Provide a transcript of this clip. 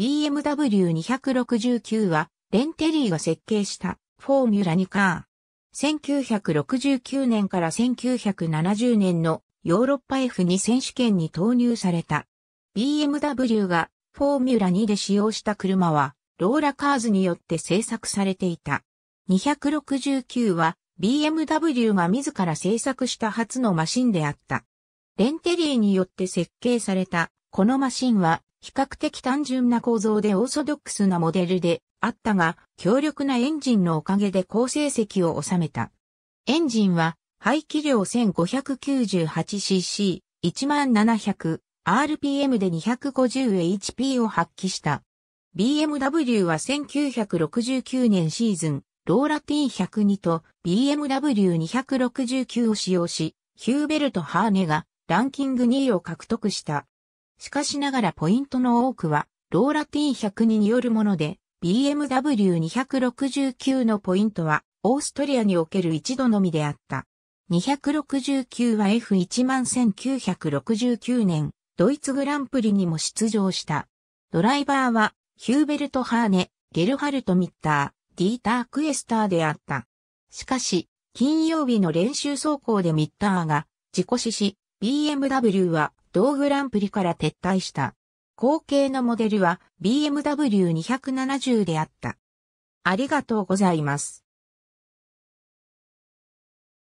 BMW269 は、レンテリーが設計したフォーミュラ2カー。1969年から1970年のヨーロッパ F2 選手権に投入された。BMW がフォーミュラ2で使用した車は、ローラカーズによって製作されていた。269は BMW が自ら製作した初のマシンであった。レンテリーによって設計された、このマシンは比較的単純な構造でオーソドックスなモデルであったが、強力なエンジンのおかげで高成績を収めた。エンジンは、排気量 1598cc、1700、RPM で 250HP を発揮した。BMW は1969年シーズン、ローラ T102 と BMW269 を使用し、ヒューベルト・ハーネがランキング2位を獲得した。しかしながらポイントの多くは、ローラ T100 によるもので、BMW269 のポイントは、オーストリアにおける一度のみであった。269は F11969 年、ドイツグランプリにも出場した。ドライバーは、ヒューベルト・ハーネ、ゲルハルト・ミッター、ディーター・クエスターであった。しかし、金曜日の練習走行でミッターが、事故死し、BMW は同グランプリから撤退した。後継のモデルは BMW270 であった。ありがとうございます。